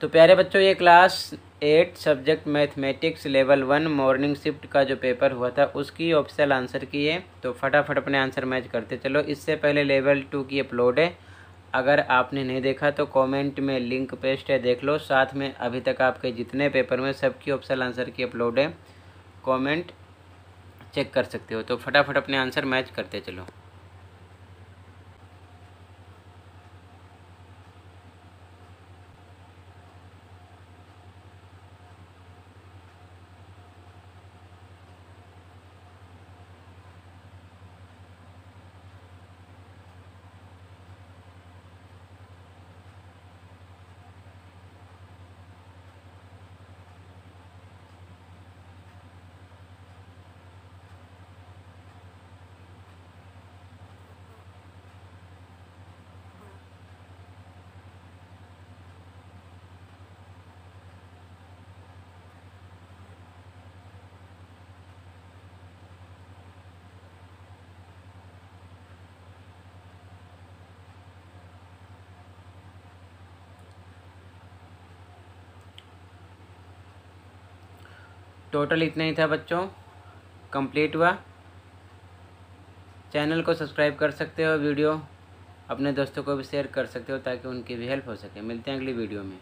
तो प्यारे बच्चों ये class eight subject mathematics level one morning shift का जो पेपर हुआ था उसकी ऑप्शनल आंसर की है तो फटाफट अपने आंसर मैच करते चलो इससे पहले लेवल टू की अपलोड है अगर आपने नहीं देखा तो कमेंट में लिंक पेस्ट है देख लो साथ में अभी तक आपके जितने पेपर में सबकी ऑप्शनल आंसर की अपलोड है कमेंट चेक कर सकते हो तो फटाफट अपने आंसर मैच करते चलो टोटल इतना ही था बच्चों कंप्लीट हुआ चैनल को सब्सक्राइब कर सकते हो वीडियो अपने दोस्तों को भी शेयर कर सकते हो ताकि उनकी भी हेल्प हो सके मिलते हैं अगली वीडियो में